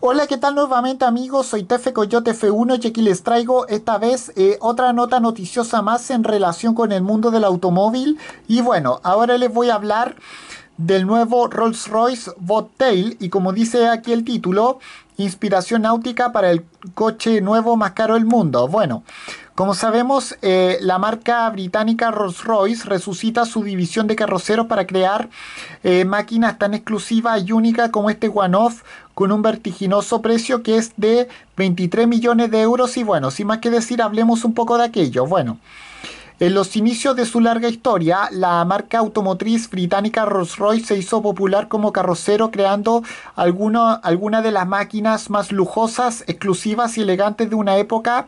Hola, ¿qué tal nuevamente amigos? Soy Tefe Coyote F1 y aquí les traigo esta vez eh, otra nota noticiosa más en relación con el mundo del automóvil. Y bueno, ahora les voy a hablar del nuevo Rolls-Royce Tail... y como dice aquí el título, inspiración náutica para el coche nuevo más caro del mundo. Bueno, como sabemos, eh, la marca británica Rolls-Royce resucita su división de carroceros para crear eh, máquinas tan exclusivas y únicas como este one-off con un vertiginoso precio que es de 23 millones de euros y bueno, sin más que decir, hablemos un poco de aquello. Bueno. En los inicios de su larga historia, la marca automotriz británica Rolls-Royce se hizo popular como carrocero creando algunas alguna de las máquinas más lujosas, exclusivas y elegantes de una época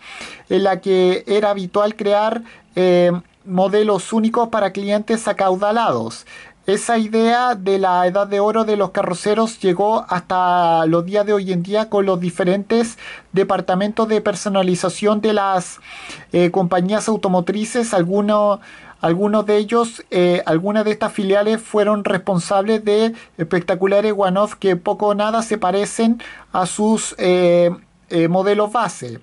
en la que era habitual crear eh, modelos únicos para clientes acaudalados. Esa idea de la edad de oro de los carroceros llegó hasta los días de hoy en día con los diferentes departamentos de personalización de las eh, compañías automotrices. Algunos, de ellos, eh, algunas de estas filiales fueron responsables de espectaculares one-off que poco o nada se parecen a sus eh, modelos base.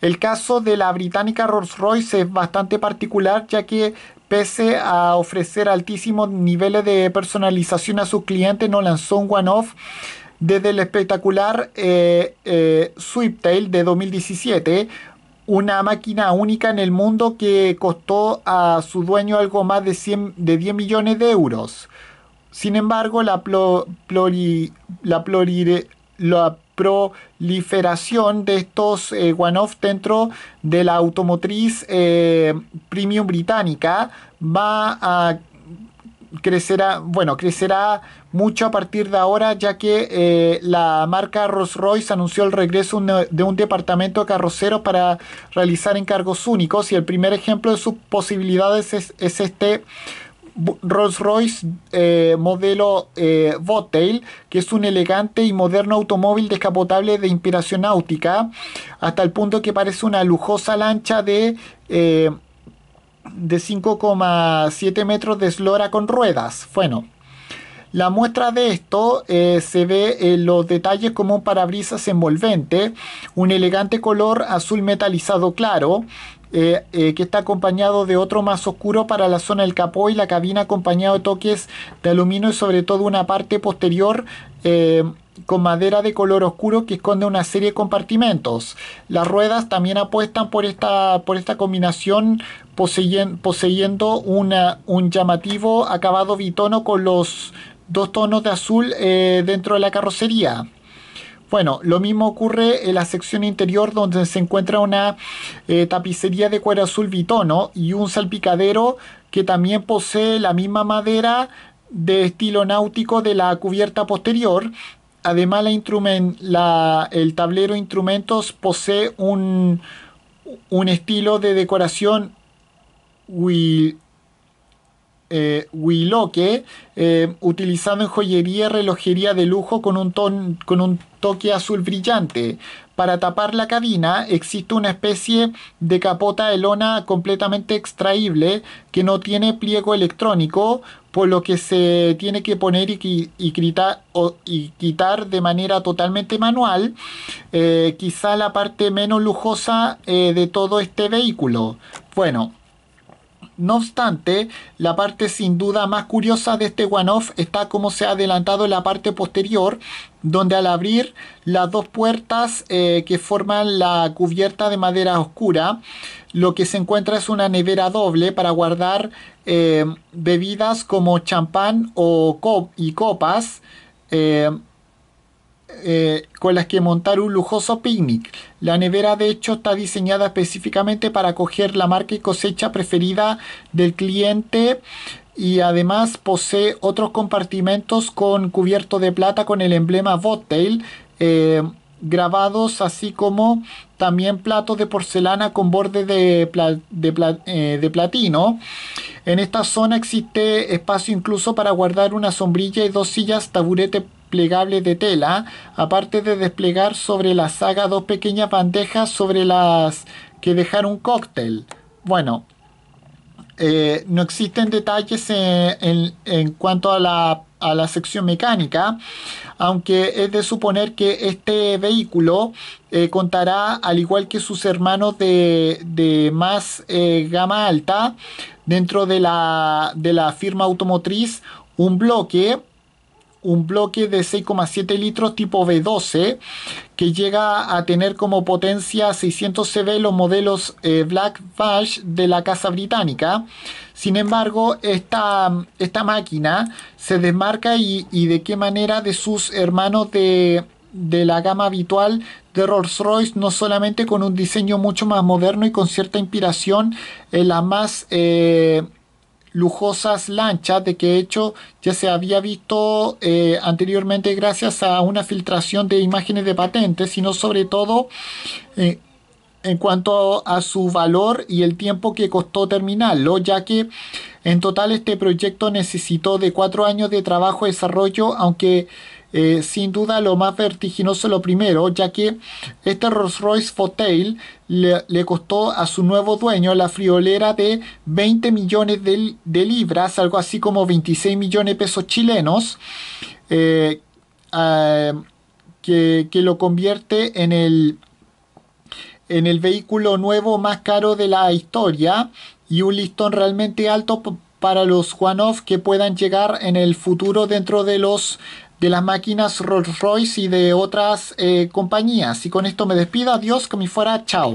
El caso de la británica Rolls-Royce es bastante particular ya que a ofrecer altísimos niveles de personalización a sus clientes, no lanzó un one-off desde el espectacular eh, eh, Sweeptail de 2017, una máquina única en el mundo que costó a su dueño algo más de, 100, de 10 millones de euros. Sin embargo, la, la, la proliferación de estos eh, one-off dentro de la automotriz eh, premium británica va a crecerá, bueno, crecerá mucho a partir de ahora, ya que eh, la marca Rolls-Royce anunció el regreso de un departamento de carroceros para realizar encargos únicos y el primer ejemplo de sus posibilidades es este Rolls Royce eh, modelo eh, que es un elegante y moderno automóvil descapotable de inspiración náutica, hasta el punto que parece una lujosa lancha de... Eh, de 5,7 metros de eslora con ruedas. Bueno, la muestra de esto eh, se ve en los detalles como un parabrisas envolvente, un elegante color azul metalizado claro, eh, eh, que está acompañado de otro más oscuro para la zona del capó y la cabina acompañado de toques de aluminio y sobre todo una parte posterior eh, con madera de color oscuro que esconde una serie de compartimentos. Las ruedas también apuestan por esta, por esta combinación poseyendo un llamativo acabado bitono con los dos tonos de azul dentro de la carrocería. Bueno, lo mismo ocurre en la sección interior donde se encuentra una eh, tapicería de cuero azul bitono y un salpicadero que también posee la misma madera de estilo náutico de la cubierta posterior. Además, el tablero instrumentos posee un, estilo de decoración eh, eh utilizado en joyería, relojería de lujo con un, con un toque azul brillante. Para tapar la cabina existe una especie de capota de lona completamente extraíble que no tiene pliego electrónico, por lo que se tiene que poner y, y quitar de manera totalmente manual, eh, quizá la parte menos lujosa eh, de todo este vehículo. Bueno, no obstante, la parte sin duda más curiosa de este one-off está como se ha adelantado en la parte posterior, donde al abrir las dos puertas eh, que forman la cubierta de madera oscura, lo que se encuentra es una nevera doble para guardar eh, bebidas como champán o y copas. Eh, eh, con las que montar un lujoso picnic. La nevera de hecho está diseñada específicamente para coger la marca y cosecha preferida del cliente y además posee otros compartimentos con cubierto de plata con el emblema Bottail. Eh, grabados así como también platos de porcelana con borde eh, de, platino. En esta zona existe espacio incluso para guardar una sombrilla y dos sillas taburete de tela, aparte de desplegar sobre la saga dos pequeñas bandejas sobre las que dejar un cóctel. Bueno, eh, no existen detalles en, cuanto a la, sección mecánica, aunque es de suponer que este vehículo eh, contará, al igual que sus hermanos de, más eh, gama alta, dentro de la, de la firma automotriz, un bloque un bloque de 6,7 litros tipo V12 que llega a tener como potencia 600 CV los modelos eh, Black Bash de la casa británica. Sin embargo, esta, esta máquina se desmarca y, de qué manera de sus hermanos de, la gama habitual de Rolls-Royce, no solamente con un diseño mucho más moderno y con cierta inspiración en la más... Eh, lujosas lanchas de que hecho ya se había visto eh, anteriormente gracias a una filtración de imágenes de patentes, sino sobre todo eh, en cuanto a su valor y el tiempo que costó terminarlo, ya que en total este proyecto necesitó de cuatro años de trabajo y desarrollo, aunque eh, sin duda lo más vertiginoso lo primero, ya que este Rolls Royce Fotel le, costó a su nuevo dueño la friolera de 20 millones de, libras, algo así como 26 millones de pesos chilenos, eh, eh, que, lo convierte en el en el vehículo nuevo más caro de la historia y un listón realmente alto para los one que puedan llegar en el futuro dentro de los de las máquinas Rolls Royce y de otras eh, compañías. Y con esto me despido, adiós, me fuera, chao.